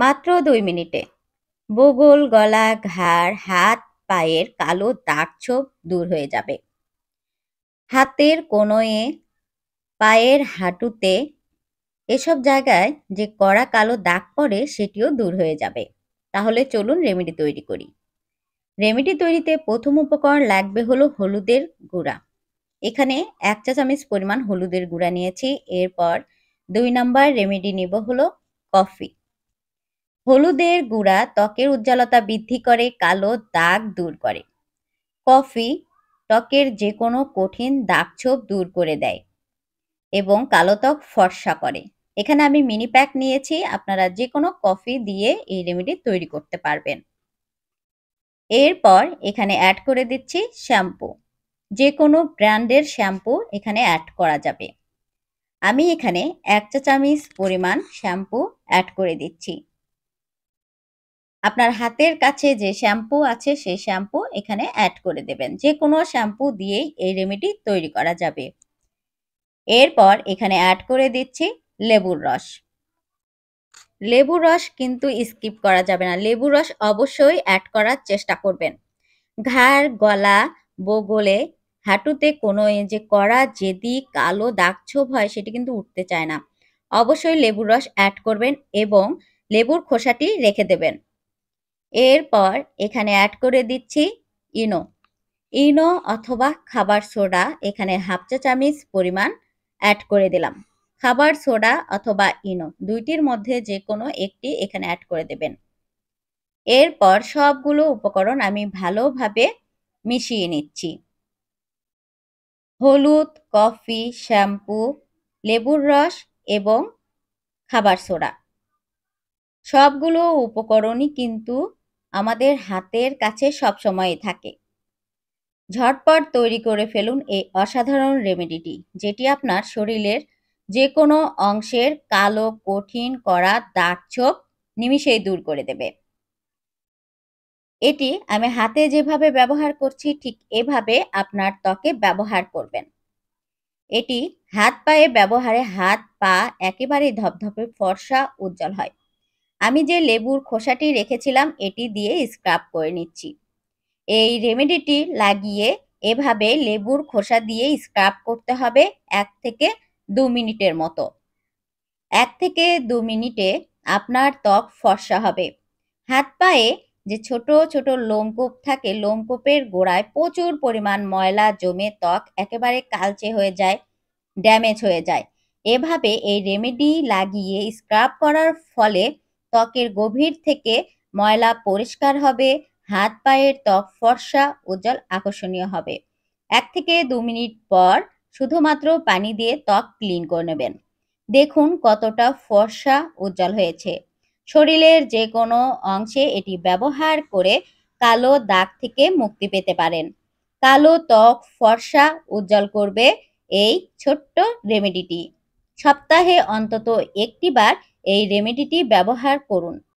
মাত্র দুই মিনিটে বগল গলা ঘাড় হাত পায়ের কালো দাগ ছোপ দূর হয়ে যাবে হাতের কোনোয়ে পায়ের হাঁটুতে এসব জায়গায় যে কড়া কালো দাগ পড়ে সেটিও দূর হয়ে যাবে তাহলে চলুন রেমেডি তৈরি করি রেমেডি তৈরিতে প্রথম উপকরণ লাগবে হলো হলুদের গুঁড়া এখানে এক চা চামচ পরিমাণ হলুদের গুঁড়া নিয়েছি এরপর দুই নাম্বার রেমেডি নিব হলো কফি হলুদের গুঁড়া ত্বকের উজ্জ্বলতা বৃদ্ধি করে কালো দাগ দূর করে কফি ত্বকের যে কোনো কঠিন দাগছোপ দূর করে দেয় এবং কালো ত্বক ফর্সা করে এখানে আমি মিনি প্যাক নিয়েছি আপনারা যে কোনো কফি দিয়ে এই রেমেডি তৈরি করতে পারবেন এরপর এখানে অ্যাড করে দিচ্ছি শ্যাম্পু যে কোনো ব্র্যান্ডের শ্যাম্পু এখানে অ্যাড করা যাবে আমি এখানে এক চা চামচ পরিমাণ শ্যাম্পু অ্যাড করে দিচ্ছি আপনার হাতের কাছে যে শ্যাম্পু আছে সেই শ্যাম্পু এখানে অ্যাড করে দেবেন যে কোনো শ্যাম্পু দিয়েই এই রেমেডি তৈরি করা যাবে এরপর এখানে অ্যাড করে দিচ্ছি লেবুর রস লেবুর রস কিন্তু স্কিপ করা যাবে না লেবুর রস অবশ্যই অ্যাড করার চেষ্টা করবেন ঘাড় গলা বগলে হাঁটুতে কোনো যে কড়া যেদি কালো দাগ ছোপ হয় সেটি কিন্তু উঠতে চায় না অবশ্যই লেবুর রস অ্যাড করবেন এবং লেবুর খোসাটি রেখে দেবেন এরপর এখানে অ্যাড করে দিচ্ছি ইনো ইনো অথবা খাবার সোডা এখানে হাফ চা চামিচ পরিমাণ অ্যাড করে দিলাম খাবার সোডা অথবা ইনো দুইটির মধ্যে যে কোনো একটি এখানে অ্যাড করে দেবেন এরপর সবগুলো উপকরণ আমি ভালোভাবে মিশিয়ে নিচ্ছি হলুদ কফি শ্যাম্পু লেবুর রস এবং খাবার সোডা সবগুলো উপকরণই কিন্তু আমাদের হাতের কাছে সবসময় থাকে ঝটপট তৈরি করে ফেলুন এই অসাধারণ রেমেডিটি যেটি আপনার শরীরের যে কোনো অংশের কালো কঠিন করা দাগ ছোপ নিমিষেই দূর করে দেবে এটি আমি হাতে যেভাবে ব্যবহার করছি ঠিক এভাবে আপনার ত্বকে ব্যবহার করবেন এটি হাত পায়ে ব্যবহারে হাত পা একেবারে ধপধপে ফর্সা উজ্জ্বল হয় আমি যে লেবুর খোসাটি রেখেছিলাম এটি দিয়ে স্ক্রাব করে নিচ্ছি এই রেমেডিটি লাগিয়ে এভাবে লেবুর খোসা দিয়ে স্ক্রাব করতে হবে এক থেকে দু মিনিটের মতো এক থেকে দু মিনিটে আপনার ত্বক ফর্সা হবে হাত পায়ে যে ছোট ছোট লোমকূপ থাকে লোমকূপের গোড়ায় প্রচুর পরিমাণ ময়লা জমে ত্বক একেবারে কালচে হয়ে যায় ড্যামেজ হয়ে যায় এভাবে এই রেমেডি লাগিয়ে স্ক্রাব করার ফলে ত্বকের গভীর থেকে ময়লা পরিষ্কার হবে হাত পায়ের ত্বক ফর্সা উজ্জ্বল আকর্ষণীয় হবে এক থেকে দু মিনিট পর শুধুমাত্র পানি দিয়ে ত্বক ক্লিন করে নেবেন দেখুন কতটা ফর্সা উজ্জ্বল হয়েছে শরীরের যে কোনো অংশে এটি ব্যবহার করে কালো দাগ থেকে মুক্তি পেতে পারেন কালো ত্বক ফর্সা উজ্জ্বল করবে এই ছোট্ট রেমেডিটি সপ্তাহে অন্তত একটিবার এই রেমেডিটি ব্যবহার করুন